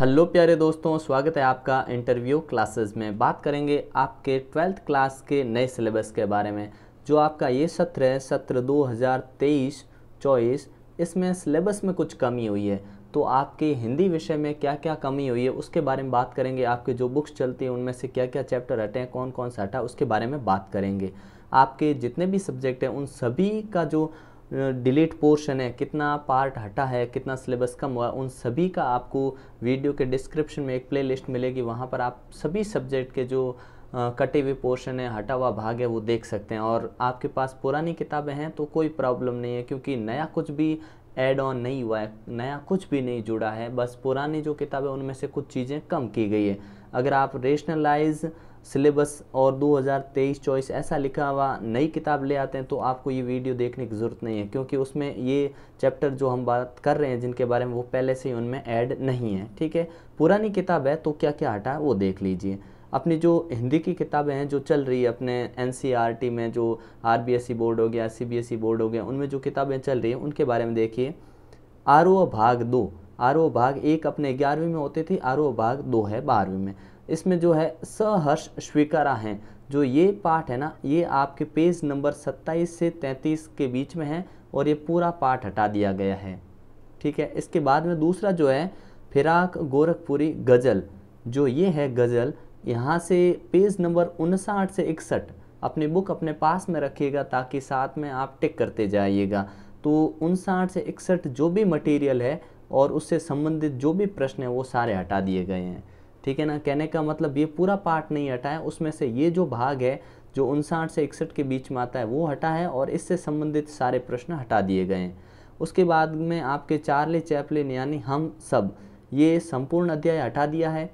hello प्यारे दोस्तों स्वागत है आपका इंटरव्यू क्लासेस में बात करेंगे आपके ट्वेल्थ क्लास के नए सिलेबस के बारे में जो आपका ये सत्र है सत्र 2023 चौबीस इसमें सिलेबस में कुछ कमी हुई है तो आपके हिंदी विषय में क्या क्या कमी हुई है उसके बारे में बात करेंगे आपके जो बुक्स चलती हैं उनमें से क्या क्या चैप्टर हटे हैं कौन कौन सा हटा उसके बारे में बात करेंगे आपके जितने भी सब्जेक्ट हैं उन सभी का जो डिलीट पोर्शन है कितना पार्ट हटा है कितना सिलेबस कम हुआ उन सभी का आपको वीडियो के डिस्क्रिप्शन में एक प्लेलिस्ट मिलेगी वहाँ पर आप सभी सब्जेक्ट के जो कटे हुए पोर्शन है हटा हुआ भाग है वो देख सकते हैं और आपके पास पुरानी किताबें हैं तो कोई प्रॉब्लम नहीं है क्योंकि नया कुछ भी एड ऑन नहीं हुआ है नया कुछ भी नहीं जुड़ा है बस पुरानी जो किताबें उनमें से कुछ चीज़ें कम की गई है अगर आप रेशनलाइज़ सिलेबस और 2023-24 ऐसा लिखा हुआ नई किताब ले आते हैं तो आपको ये वीडियो देखने की ज़रूरत नहीं है क्योंकि उसमें ये चैप्टर जो हम बात कर रहे हैं जिनके बारे में वो पहले से ही उनमें ऐड नहीं है ठीक है पुरानी किताब है तो क्या क्या हटा वो देख लीजिए अपनी जो हिंदी की किताबें हैं जो चल रही है अपने एन e में जो आर e बोर्ड हो गया सी e बोर्ड हो गया उनमें जो किताबें चल रही हैं उनके बारे में देखिए आर भाग दो आर भाग एक अपने ग्यारहवीं में होते थे आर भाग दो है बारहवीं में इसमें जो है सहर्ष स्वीकारा हैं जो ये पाठ है ना ये आपके पेज नंबर 27 से 33 के बीच में है और ये पूरा पाठ हटा दिया गया है ठीक है इसके बाद में दूसरा जो है फिराक गोरखपुरी गज़ल जो ये है गज़ल यहाँ से पेज नंबर उनसाठ से इकसठ अपनी बुक अपने पास में रखिएगा ताकि साथ में आप टिक करते जाइएगा तो उनसाठ से इकसठ जो भी मटेरियल है और उससे संबंधित जो भी प्रश्न है वो सारे हटा दिए गए हैं ठीक है ना कहने का मतलब ये पूरा पार्ट नहीं हटा है उसमें से ये जो भाग है जो उनसाठ से इकसठ के बीच में आता है वो हटा है और इससे संबंधित सारे प्रश्न हटा दिए गए हैं उसके बाद में आपके चार्ले चैपलिन यानी हम सब ये संपूर्ण अध्याय हटा दिया है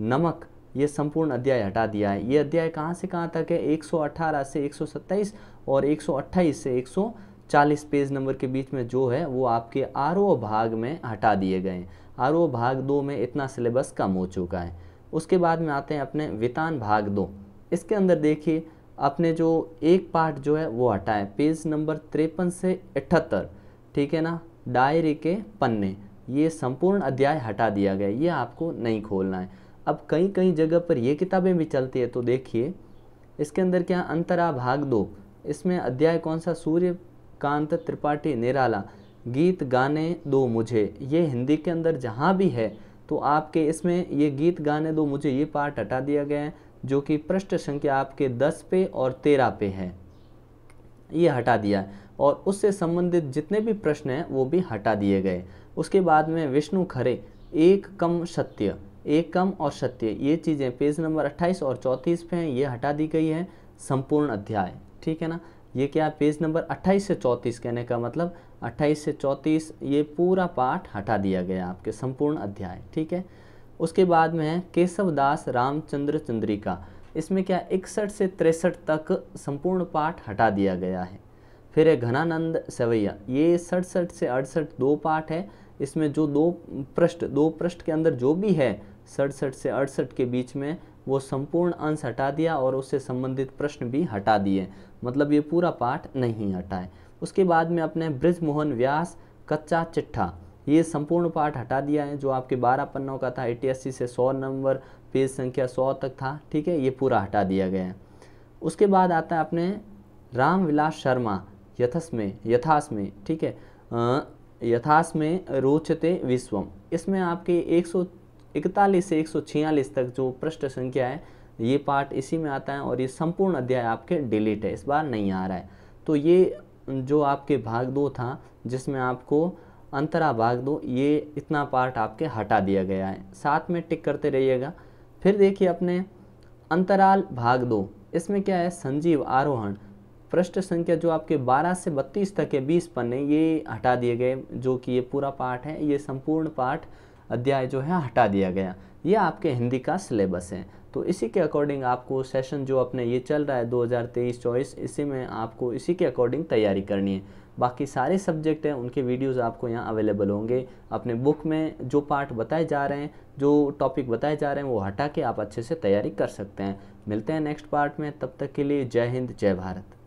नमक ये संपूर्ण अध्याय हटा दिया है ये अध्याय कहाँ से कहाँ तक है 118 से 127 और 128 से 140 पेज नंबर के बीच में जो है वो आपके आरोह भाग में हटा दिए गए हैं और वो भाग दो में इतना सिलेबस कम हो चुका है उसके बाद में आते हैं अपने वितान भाग दो इसके अंदर देखिए अपने जो एक पार्ट जो है वो हटाए पेज नंबर तिरपन से अठहत्तर ठीक है ना डायरी के पन्ने ये संपूर्ण अध्याय हटा दिया गया ये आपको नहीं खोलना है अब कई कई जगह पर ये किताबें भी चलती है तो देखिए इसके अंदर क्या अंतरा भाग दो इसमें अध्याय कौन सा सूर्यकांत त्रिपाठी निराला गीत गाने दो मुझे ये हिंदी के अंदर जहाँ भी है तो आपके इसमें ये गीत गाने दो मुझे ये पार्ट हटा दिया गया है जो कि पृष्ठ संख्या आपके दस पे और तेरह पे है ये हटा दिया और उससे संबंधित जितने भी प्रश्न हैं वो भी हटा दिए गए उसके बाद में विष्णु खरे एक कम सत्य एक कम और सत्य ये चीज़ें पेज नंबर 28 और 34 पे हैं ये हटा दी गई है संपूर्ण अध्याय ठीक है ना ये क्या पेज नंबर 28 से 34 कहने का मतलब 28 से 34 ये पूरा पाठ हटा दिया गया आपके संपूर्ण अध्याय ठीक है उसके बाद में है केशव दास रामचंद्र चंद्रिका इसमें क्या इकसठ से तिरसठ तक संपूर्ण पाठ हटा दिया गया है फिर है घनानंद सवैया ये सड़सठ से अड़सठ दो पाठ है इसमें जो दो पृष्ठ दो पृष्ठ के अंदर जो भी है सड़सठ से अड़सठ के बीच में वो संपूर्ण अंश हटा दिया और उससे संबंधित प्रश्न भी हटा दिए मतलब ये पूरा पाठ नहीं हटाए उसके बाद में अपने ब्रजमोहन मोहन व्यास कच्चा चिट्ठा ये संपूर्ण पाठ हटा दिया है जो आपके बारह पन्नों का था एटी से सौ नंबर पेज संख्या सौ तक था ठीक है ये पूरा हटा दिया गया है उसके बाद आता है अपने रामविलास शर्मा यथस में यथास में ठीक है यथास में रोचते विश्वम इसमें आपके 141 से 146 तक जो पृष्ठ संख्या है ये पार्ट इसी में आता है और ये संपूर्ण अध्याय आपके डिलीट है इस बार नहीं आ रहा है तो ये जो आपके भाग दो था जिसमें आपको अंतरा भाग दो ये इतना पार्ट आपके हटा दिया गया है साथ में टिक करते रहिएगा फिर देखिए अपने अंतराल भाग दो इसमें क्या है संजीव आरोहण पृष्ठ संख्या जो आपके 12 से 32 तक के 20 पन्ने ये हटा दिए गए जो कि ये पूरा पाठ है ये संपूर्ण पाठ अध्याय जो है हटा दिया गया ये आपके हिंदी का सिलेबस है तो इसी के अकॉर्डिंग आपको सेशन जो अपने ये चल रहा है 2023-24 इसी में आपको इसी के अकॉर्डिंग तैयारी करनी है बाकी सारे सब्जेक्ट हैं उनके वीडियोस आपको यहाँ अवेलेबल होंगे अपने बुक में जो पार्ट बताए जा रहे हैं जो टॉपिक बताए जा रहे हैं वो हटा के आप अच्छे से तैयारी कर सकते हैं मिलते हैं नेक्स्ट पार्ट में तब तक के लिए जय हिंद जय भारत